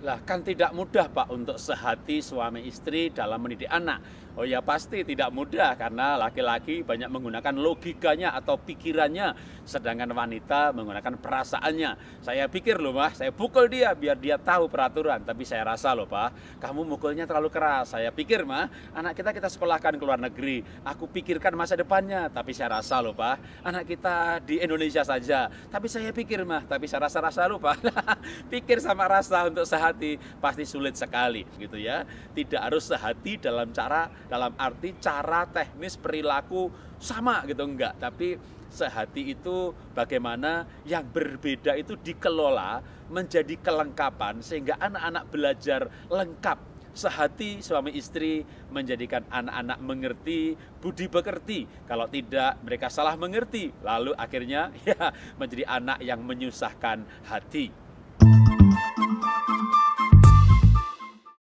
Lah kan tidak mudah Pak untuk sehati suami istri dalam mendidik anak. Oh ya pasti tidak mudah karena laki-laki banyak menggunakan logikanya atau pikirannya sedangkan wanita menggunakan perasaannya. Saya pikir loh Mas, saya pukul dia biar dia tahu peraturan, tapi saya rasa loh Pak, kamu mukulnya terlalu keras. Saya pikir mah anak kita kita sekolahkan ke luar negeri. Aku pikirkan masa depannya, tapi saya rasa loh Pak, anak kita di Indonesia saja. Tapi saya pikir mah, tapi saya rasa-rasa loh Pak. pikir sama rasa untuk sehat hati pasti sulit sekali gitu ya tidak harus sehati dalam cara dalam arti cara teknis perilaku sama gitu enggak tapi sehati itu bagaimana yang berbeda itu dikelola menjadi kelengkapan sehingga anak-anak belajar lengkap sehati suami istri menjadikan anak-anak mengerti budi pekerti kalau tidak mereka salah mengerti lalu akhirnya ya menjadi anak yang menyusahkan hati